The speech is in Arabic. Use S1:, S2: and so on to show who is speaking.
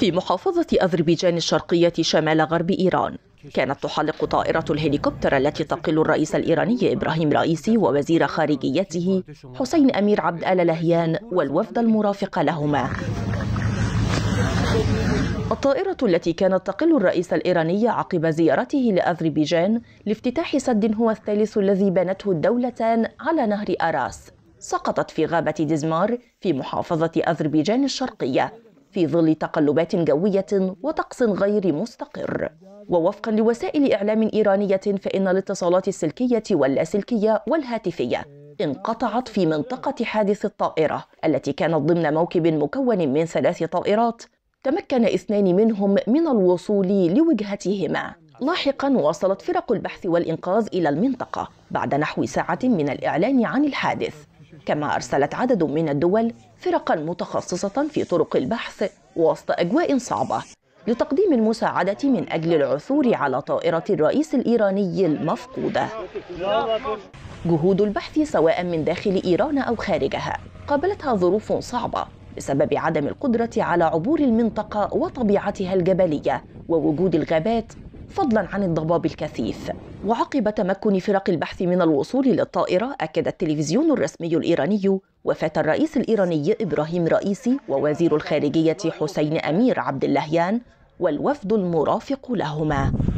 S1: في محافظة أذربيجان الشرقية شمال غرب إيران كانت تحلق طائرة الهليكوبتر التي تقل الرئيس الإيراني إبراهيم رئيسي ووزير خارجيته حسين أمير عبد آل لهيان والوفد المرافق لهما الطائرة التي كانت تقل الرئيس الإيراني عقب زيارته لأذربيجان لافتتاح سد هو الثالث الذي بنته الدولتان على نهر أراس سقطت في غابة ديزمار في محافظة أذربيجان الشرقية في ظل تقلبات جوية وطقس غير مستقر ووفقا لوسائل إعلام إيرانية فإن الاتصالات السلكية واللاسلكية والهاتفية انقطعت في منطقة حادث الطائرة التي كانت ضمن موكب مكون من ثلاث طائرات تمكن اثنان منهم من الوصول لوجهتهما لاحقا وصلت فرق البحث والإنقاذ إلى المنطقة بعد نحو ساعة من الإعلان عن الحادث كما أرسلت عدد من الدول فرقا متخصصة في طرق البحث وسط أجواء صعبة لتقديم المساعدة من أجل العثور على طائرة الرئيس الإيراني المفقودة جهود البحث سواء من داخل إيران أو خارجها قابلتها ظروف صعبة بسبب عدم القدرة على عبور المنطقة وطبيعتها الجبلية ووجود الغابات فضلا عن الضباب الكثيف وعقب تمكن فرق البحث من الوصول للطائرة أكد التلفزيون الرسمي الإيراني وفاة الرئيس الإيراني إبراهيم رئيسي ووزير الخارجية حسين أمير عبد اللهيان والوفد المرافق لهما